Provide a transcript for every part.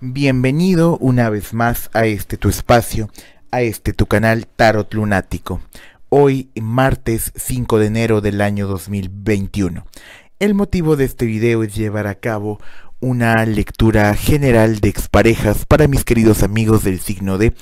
Bienvenido una vez más a este tu espacio, a este tu canal Tarot Lunático. Hoy martes 5 de enero del año 2021. El motivo de este video es llevar a cabo una lectura general de exparejas para mis queridos amigos del signo de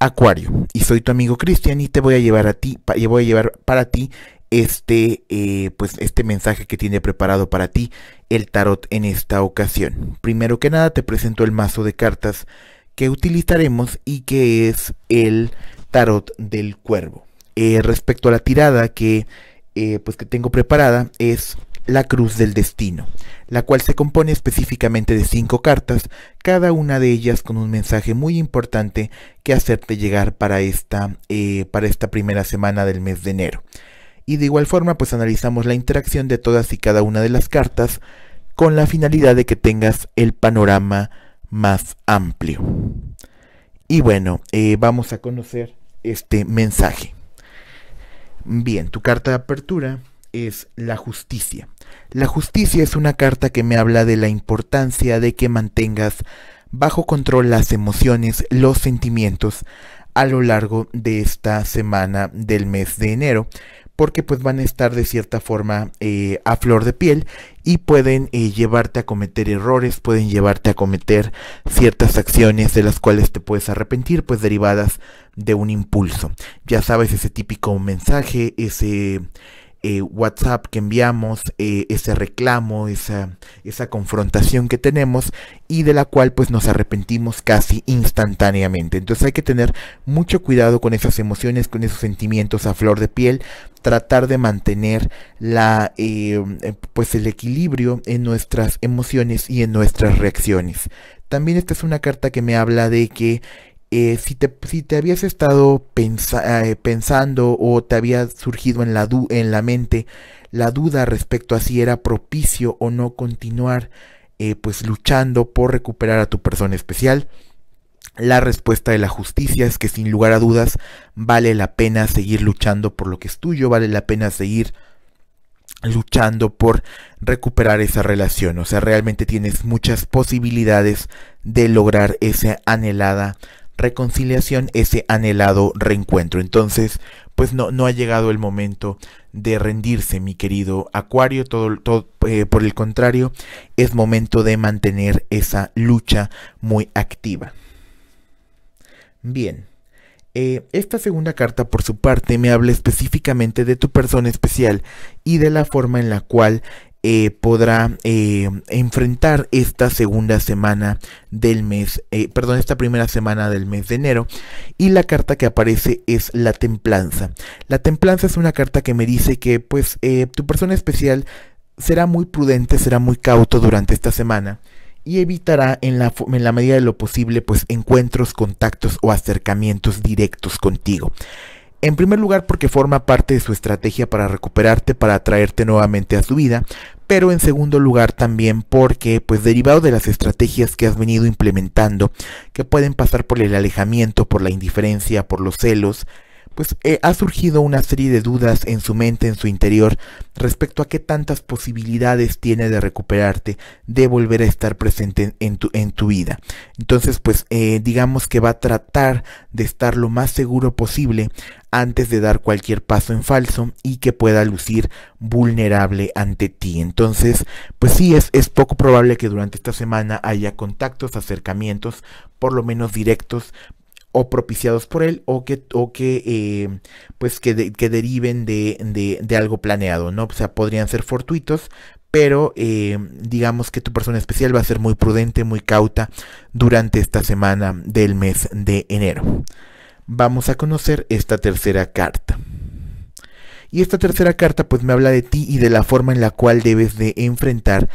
Acuario. Y soy tu amigo Cristian y te voy a llevar a ti, voy a llevar para ti este, eh, pues este mensaje que tiene preparado para ti el tarot en esta ocasión. Primero que nada te presento el mazo de cartas que utilizaremos y que es el tarot del cuervo. Eh, respecto a la tirada que, eh, pues que tengo preparada es la cruz del destino, la cual se compone específicamente de cinco cartas, cada una de ellas con un mensaje muy importante que hacerte llegar para esta, para esta primera semana del mes de enero y de igual forma pues analizamos la interacción de todas y cada una de las cartas con la finalidad de que tengas el panorama más amplio. Y bueno, eh, vamos a conocer este mensaje. Bien, tu carta de apertura es la justicia. La justicia es una carta que me habla de la importancia de que mantengas bajo control las emociones, los sentimientos a lo largo de esta semana del mes de enero, porque pues van a estar de cierta forma eh, a flor de piel y pueden eh, llevarte a cometer errores, pueden llevarte a cometer ciertas acciones de las cuales te puedes arrepentir, pues derivadas de un impulso. Ya sabes, ese típico mensaje, ese eh, WhatsApp que enviamos, eh, ese reclamo, esa, esa confrontación que tenemos y de la cual pues nos arrepentimos casi instantáneamente. Entonces hay que tener mucho cuidado con esas emociones, con esos sentimientos a flor de piel, tratar de mantener la, eh, pues el equilibrio en nuestras emociones y en nuestras reacciones. También esta es una carta que me habla de que eh, si, te, habías estado eh, pensando o te había surgido en la, en la mente la duda respecto a si era propicio o no continuar eh, pues luchando por recuperar a tu persona especial, la respuesta de la justicia es que sin lugar a dudas vale la pena seguir luchando por lo que es tuyo, vale la pena seguir luchando por recuperar esa relación. O sea, realmente tienes muchas posibilidades de lograr esa anhelada reconciliación, ese anhelado reencuentro. Entonces, pues no, no ha llegado el momento de rendirse, mi querido Acuario. Todo, todo eh, por el contrario, es momento de mantener esa lucha muy activa. Bien. Eh, esta segunda carta, por su parte, me habla específicamente de tu persona especial y de la forma en la cual eh, podrá eh, enfrentar esta segunda semana del mes, eh, perdón, esta primera semana del mes de enero. Y la carta que aparece es la templanza. La templanza es una carta que me dice que pues tu persona especial será muy prudente, será muy cauto durante esta semana y evitará en la, en la, medida de lo posible pues encuentros, contactos o acercamientos directos contigo. En primer lugar porque forma parte de su estrategia para recuperarte, para atraerte nuevamente a su vida, pero en segundo lugar también porque, pues derivado de las estrategias que has venido implementando, que pueden pasar por el alejamiento, por la indiferencia, por los celos, pues eh, ha surgido una serie de dudas en su mente, en su interior, respecto a qué tantas posibilidades tiene de recuperarte, de volver a estar presente en, tu, en tu vida. Entonces, pues eh, digamos que va a tratar de estar lo más seguro posible antes de dar cualquier paso en falso y que pueda lucir vulnerable ante ti. Entonces, pues sí, es, poco probable que durante esta semana haya contactos, acercamientos, por lo menos directos, o propiciados por él o que, que eh, pues que, deriven de, de, algo planeado, ¿no? O sea, podrían ser fortuitos, pero eh, digamos que tu persona especial va a ser muy prudente, muy cauta durante esta semana del mes de enero vamos a conocer esta tercera carta. Y esta tercera carta pues me habla de ti y de la forma en la cual debes de enfrentar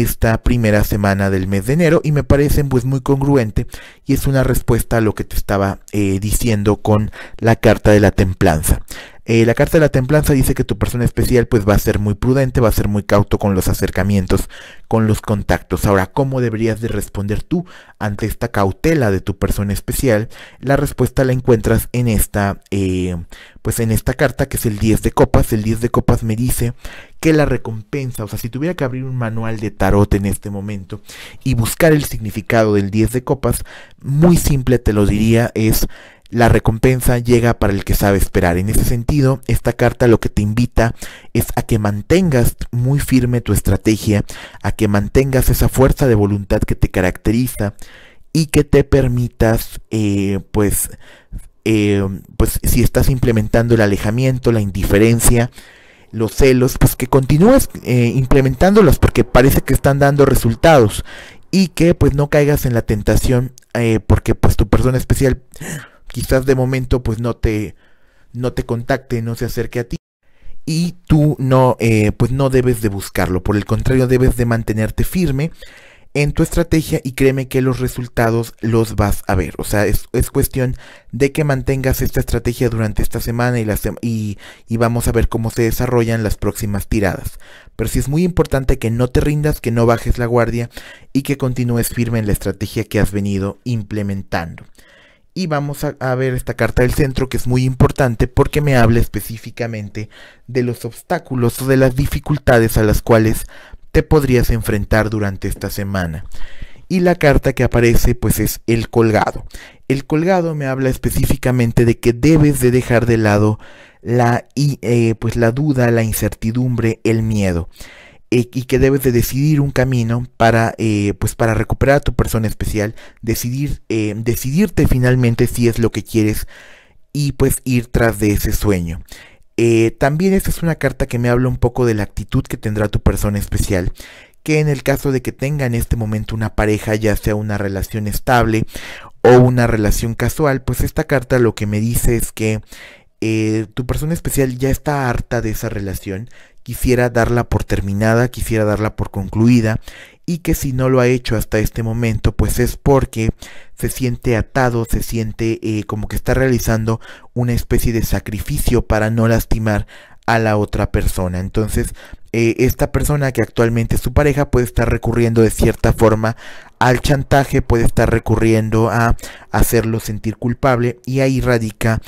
esta primera semana del mes de enero y me parecen pues muy congruente y es una respuesta a lo que te estaba eh, diciendo con la carta de la templanza. Eh, la carta de la templanza dice que tu persona especial pues va a ser muy prudente, va a ser muy cauto con los acercamientos, con los contactos. Ahora, ¿cómo deberías de responder tú ante esta cautela de tu persona especial? La respuesta la encuentras en esta, eh, pues en esta carta que es el 10 de copas. El 10 de copas me dice que la recompensa, o sea, si tuviera que abrir un manual de tarot en este momento y buscar el significado del 10 de copas, muy simple te lo diría es la recompensa llega para el que sabe esperar. En ese sentido, esta carta lo que te invita es a que mantengas muy firme tu estrategia, a que mantengas esa fuerza de voluntad que te caracteriza y que te permitas, eh, pues, eh, pues, si estás implementando el alejamiento, la indiferencia, los celos, pues que continúes eh, implementándolos porque parece que están dando resultados y que pues no caigas en la tentación eh, porque pues tu persona especial quizás de momento pues no te no te contacte, no se acerque a ti y tú no eh, pues no debes de buscarlo, por el contrario debes de mantenerte firme en tu estrategia y créeme que los resultados los vas a ver. O sea, es, cuestión de que mantengas esta estrategia durante esta semana y, y, vamos a ver cómo se desarrollan las próximas tiradas. Pero sí es muy importante que no te rindas, que no bajes la guardia y que continúes firme en la estrategia que has venido implementando. Y vamos a, a ver esta carta del centro que es muy importante porque me habla específicamente de los obstáculos o de las dificultades a las cuales te podrías enfrentar durante esta semana. Y la carta que aparece pues es el colgado. El colgado me habla específicamente de que debes de dejar de lado la, eh, pues la duda, la incertidumbre, el miedo eh, y que debes de decidir un camino para eh, pues para recuperar a tu persona especial decidir decidirte finalmente si es lo que quieres y pues ir tras de ese sueño eh, también esta es una carta que me habla un poco de la actitud que tendrá tu persona especial, que en el caso de que tenga en este momento una pareja, ya sea una relación estable o una relación casual, pues esta carta lo que me dice es que eh, tu persona especial ya está harta de esa relación, quisiera darla por terminada, quisiera darla por concluida y que si no lo ha hecho hasta este momento, pues es porque se siente atado, se siente eh, como que está realizando una especie de sacrificio para no lastimar a la otra persona. Entonces, eh, esta persona que actualmente es su pareja puede estar recurriendo de cierta forma al chantaje, puede estar recurriendo a hacerlo sentir culpable y ahí radica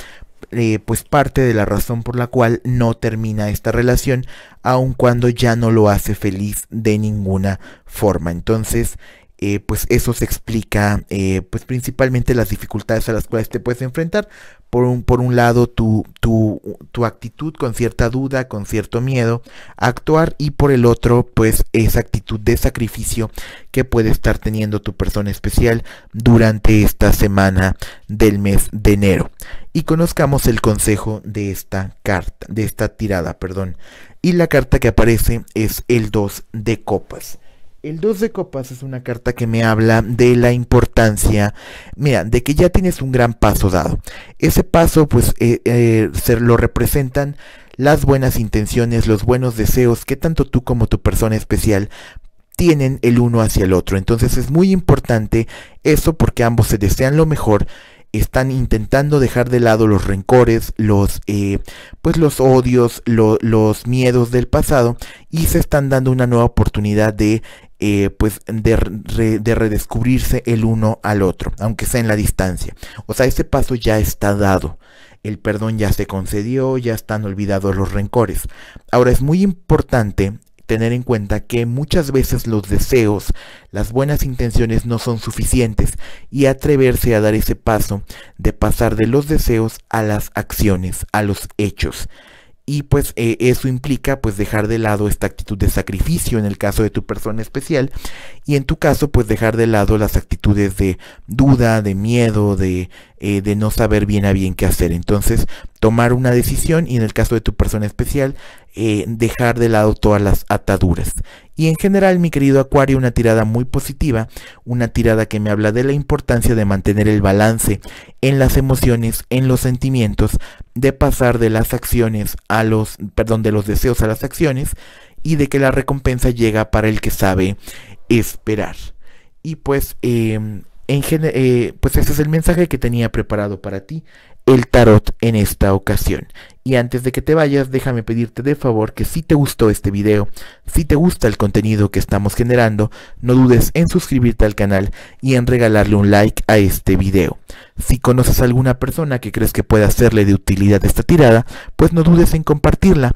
eh, pues parte de la razón por la cual no termina esta relación, aun cuando ya no lo hace feliz de ninguna forma. Entonces, eh, pues eso se explica eh, pues principalmente las dificultades a las cuales te puedes enfrentar. Por un, por un lado, tu, actitud con cierta duda, con cierto miedo a actuar y por el otro, pues esa actitud de sacrificio que puede estar teniendo tu persona especial durante esta semana del mes de enero. Y conozcamos el consejo de esta carta, de esta tirada, perdón. Y la carta que aparece es el 2 de copas. El 2 de copas es una carta que me habla de la importancia, mira, de que ya tienes un gran paso dado. Ese paso pues eh, eh, se lo representan las buenas intenciones, los buenos deseos que tanto tú como tu persona especial tienen el uno hacia el otro. Entonces es muy importante eso porque ambos se desean lo mejor están intentando dejar de lado los rencores, los, eh, pues los odios, los miedos del pasado y se están dando una nueva oportunidad de eh, pues de, de, redescubrirse el uno al otro, aunque sea en la distancia. O sea, ese paso ya está dado. El perdón ya se concedió, ya están olvidados los rencores. Ahora es muy importante tener en cuenta que muchas veces los deseos, las buenas intenciones no son suficientes y atreverse a dar ese paso de pasar de los deseos a las acciones, a los hechos y pues eh, eso implica pues dejar de lado esta actitud de sacrificio en el caso de tu persona especial y en tu caso pues dejar de lado las actitudes de duda, de miedo, de, eh, de no saber bien a bien qué hacer. Entonces tomar una decisión y en el caso de tu persona especial eh, dejar de lado todas las ataduras. Y en general, mi querido Acuario, una tirada muy positiva, una tirada que me habla de la importancia de mantener el balance en las emociones, en los sentimientos, de pasar de las acciones a los, perdón, de los deseos a las acciones y de que la recompensa llega para el que sabe esperar. Y pues, em, en eh, pues ese es el mensaje que tenía preparado para ti el tarot en esta ocasión. Y antes de que te vayas, déjame pedirte de favor que si te gustó este video, si te gusta el contenido que estamos generando, no dudes en suscribirte al canal y en regalarle un like a este video. Si conoces a alguna persona que crees que pueda hacerle de utilidad esta tirada, pues no dudes en compartirla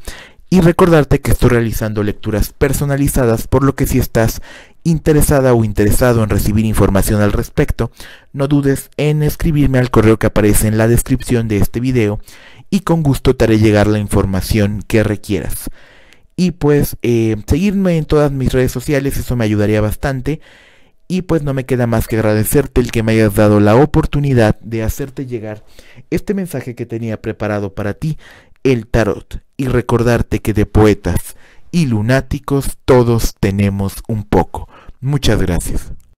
y recordarte que estoy realizando lecturas personalizadas, por lo que si estás interesada o interesado en recibir información al respecto, no dudes en escribirme al correo que aparece en la descripción de este video y con gusto te haré llegar la información que requieras. Y pues eh, seguirme en todas mis redes sociales, eso me ayudaría bastante. Y pues no me queda más que agradecerte el que me hayas dado la oportunidad de hacerte llegar este mensaje que tenía preparado para ti, el tarot, y recordarte que de poetas y lunáticos todos tenemos un poco. Muchas gracias.